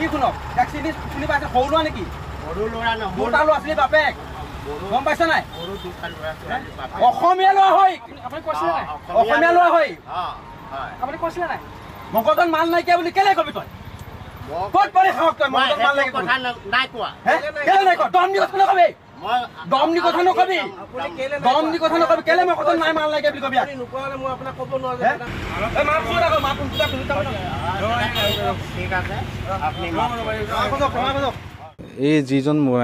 কি শুনক টেক্সি নি শুনি পাইছে সৰু লোৱা নেকি সৰু লোৱা নহয় দুটা লোৱা আছিলে বাপেক গম পাইছে নাই অসমীয়া লোৱা হয় আপুনি কৈছিলে নাই অসমীয়া লোৱা হয় আপুনি কৈছিলে নাই মগজন মাল নাইকিয়া বুলি কেলে কবি তই ক'ত পাৰি খাওক তই মগজন মাল নাইকিয়া নাই কোৱা কেলে নাই কোৱা দম দিয়ক কবি এই যিজন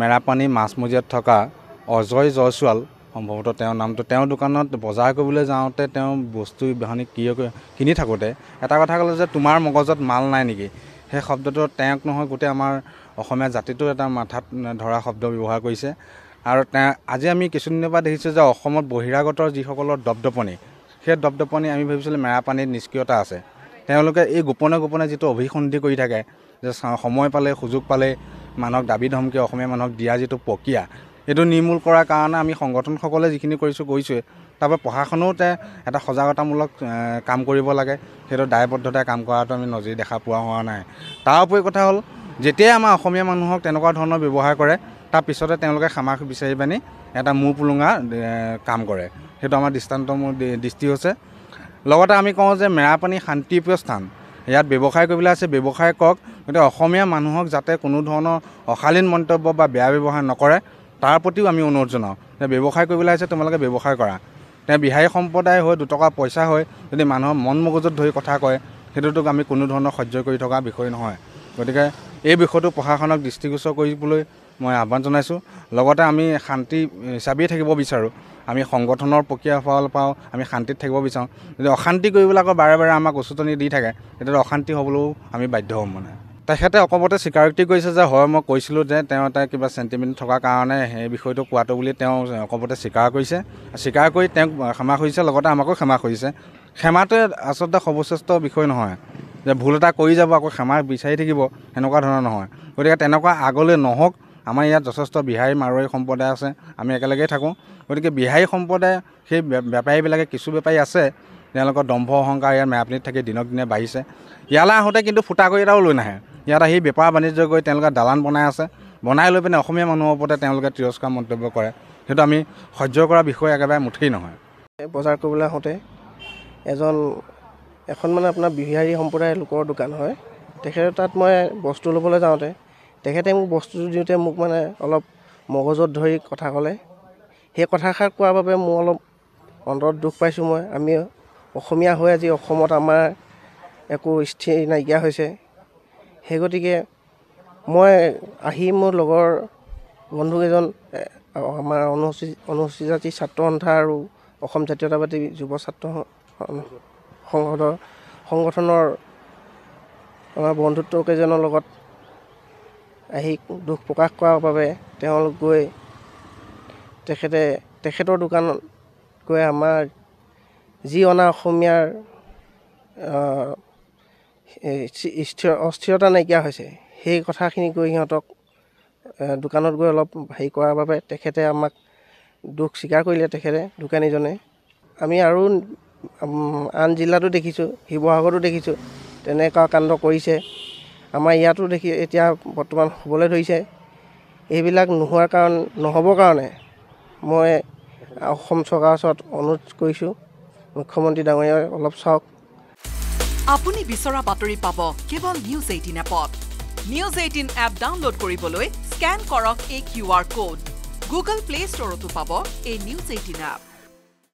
মেৰাপানী মাছমজিয়াত থকা অজয় জয়ছোৱাল সম্ভৱতঃ তেওঁৰ নামটো তেওঁৰ দোকানত বজাৰ কৰিবলৈ যাওঁতে তেওঁ বস্তু বাহানি কিয় কিনি থাকোঁতে এটা কথা ক'লে যে তোমাৰ মগজত মাল নাই নেকি সেই শব্দটো তেওঁক নহয় গোটেই আমাৰ অসমীয়া জাতিটো এটা মাথাত ধৰা শব্দ ব্যৱহাৰ কৰিছে আৰু আজি আমি কিছুদিনৰ পৰা দেখিছোঁ যে অসমত বহিৰাগতৰ যিসকলৰ দপদপনি সেই দপদপনি আমি ভাবিছিলোঁ মেৰাপানীত নিষ্ক্ৰিয়তা আছে তেওঁলোকে এই গোপনে গোপনে যিটো অভিসন্ধি কৰি থাকে যে সময় পালে সুযোগ পালে মানুহক দাবী ধমকি অসমীয়া মানুহক দিয়া যিটো প্ৰক্ৰিয়া এইটো নিৰ্মূল কৰাৰ কাৰণে আমি সংগঠনসকলে যিখিনি কৰিছোঁ কৰিছোঁৱেই তাৰপৰা প্ৰশাসনেও প্ৰশাসনেওতে এটা সজাগতামূলক কাম কৰিব লাগে সেইটো দায়বদ্ধতাই কাম কৰাটো আমি নজৰি দেখা পোৱা হোৱা নাই তাৰ উপৰি কথা হ'ল যেতিয়াই আমাৰ অসমীয়া মানুহক তেনেকুৱা ধৰণৰ ব্যৱহাৰ কৰে তাৰ পিছতে তেওঁলোকে ক্ষমাস বিচাৰি পানি এটা মূৰ পুলুঙা কাম কৰে সেইটো আমাৰ দৃষ্টান্ত মোৰ দৃষ্টি হৈছে লগতে আমি কওঁ যে মেৰাপানী শান্তিপ্ৰিয় স্থান ইয়াত ব্যৱসায় কৰিবলৈ আছে ব্যৱসায় কৰক গতিকে অসমীয়া মানুহক যাতে কোনো ধৰণৰ অশালীন মন্তব্য বা বেয়া ব্যৱহাৰ নকৰে তাৰ প্ৰতিও আমি অনুৰোধ জনাওঁ যে ব্যৱসায় কৰিবলৈ আছে তোমালোকে ব্যৱসায় কৰা তেওঁ বিহাৰী সম্প্ৰদায় হৈ দুটকা পইচা হৈ যদি মানুহৰ মন মগজুত ধৰি কথা কয় সেইটোতো আমি কোনো ধৰণৰ সহ্য কৰি থকা বিষয় নহয় গতিকে এই বিষয়টো প্ৰশাসনক দৃষ্টিগোচৰ কৰিবলৈ মই আহ্বান জনাইছোঁ লগতে আমি শান্তি হিচাপেই থাকিব বিচাৰোঁ আমি সংগঠনৰ প্ৰক্ৰিয়া ফল পাওঁ আমি শান্তিত থাকিব বিচাৰোঁ যদি অশান্তি কৰিবলৈ আকৌ বাৰে বাৰে আমাক উচতনি দি থাকে তেতিয়াহ'লে অশান্তি হ'বলৈও আমি বাধ্য হ'ম মানে তেখেতে অকপতে স্বীকাৰোক্তি কৰিছে যে হয় মই কৈছিলোঁ যে তেওঁ এটা কিবা চেণ্টিমেণ্ট থকাৰ কাৰণে সেই বিষয়টো কোৱাটো বুলি তেওঁ অকপতে স্বীকাৰ কৰিছে স্বীকাৰ কৰি তেওঁক ক্ষমা খুজিছে লগতে আমাকো ক্ষমা খুজিছে ক্ষমাটোৱে আচলতে সৰ্বশ্ৰেষ্ঠ বিষয় নহয় যে ভুল এটা কৰি যাব আকৌ ক্ষমা বিচাৰি থাকিব সেনেকুৱা ধৰণৰ নহয় গতিকে তেনেকুৱা আগলৈ নহওক আমাৰ ইয়াত যথেষ্ট বিহাৰী মাৰোৱাৰী সম্প্ৰদায় আছে আমি একেলগেই থাকোঁ গতিকে বিহাৰী সম্প্ৰদায় সেই বেপাৰীবিলাকে কিছু বেপাৰী আছে তেওঁলোকৰ দম্ভ অহংকাৰ ইয়াত মেৰাপানীত থাকি দিনক দিনে বাঢ়িছে ইয়ালৈ আহোঁতে কিন্তু ফুটা কৰি এটাও লৈ নাহে ইয়াত আহি বেপাৰ বাণিজ্য কৰি তেওঁলোকে দালান বনাই আছে বনাই লৈ পিনে অসমীয়া মানুহৰ ওপৰতে তেওঁলোকে তিৰস্কাৰ মন্তব্য কৰে সেইটো আমি সহ্য কৰা বিষয় একেবাৰে মুঠেই নহয় বজাৰ কৰিবলৈ আহোঁতে এজন এখন মানে আপোনাৰ বিহাৰী সম্প্ৰদায় লোকৰ দোকান হয় তেখেতৰ তাত মই বস্তু ল'বলৈ যাওঁতে তেখেতে মোক বস্তুটো দিওঁতে মোক মানে অলপ মগজত ধৰি কথা ক'লে সেই কথাষাৰ কোৱাৰ বাবে মোৰ অলপ অন্তৰত দুখ পাইছোঁ মই আমি অসমীয়া হৈ আজি অসমত আমাৰ একো স্থিৰ নাইকিয়া হৈছে সেই গতিকে মই আহি মোৰ লগৰ বন্ধুকেইজন আমাৰ অনুসূচী অনুসূচী জাতি ছাত্ৰ সন্থা আৰু অসম জাতীয়তাবাদী যুৱ ছাত্ৰ সংসদৰ সংগঠনৰ আমাৰ বন্ধুত্বকেইজনৰ লগত আহি দুখ প্ৰকাশ কৰাৰ বাবে তেওঁলোক গৈ তেখেতে তেখেতৰ দোকানত গৈ আমাৰ যি অনা অসমীয়াৰ অস্থিৰতা নাইকিয়া হৈছে সেই কথাখিনি গৈ সিহঁতক দোকানত গৈ অলপ হেৰি কৰাৰ বাবে তেখেতে আমাক দুখ স্বীকাৰ কৰিলে তেখেতে দোকানীজনে আমি আৰু আন জিলাতো দেখিছোঁ শিৱসাগৰতো দেখিছোঁ তেনেকুৱা কাণ্ড কৰিছে আমাৰ ইয়াতো দেখি এতিয়া বৰ্তমান হ'বলৈ ধৰিছে এইবিলাক নোহোৱাৰ কাৰণ নহ'বৰ কাৰণে মই অসম চৰকাৰৰ ওচৰত অনুৰোধ কৰিছোঁ মুখ্যমন্ত্ৰী ডাঙৰীয়াই অলপ চাওক আপুনি বিচৰা বাতৰি পাব কেৱল নিউজ এইটিন এপত নিউজ এইটিন এপ ডাউনলোড কৰিবলৈ স্কেন কৰক এই Q R code Google Play ষ্টৰতো পাব এই নিউজ এইটিন এপ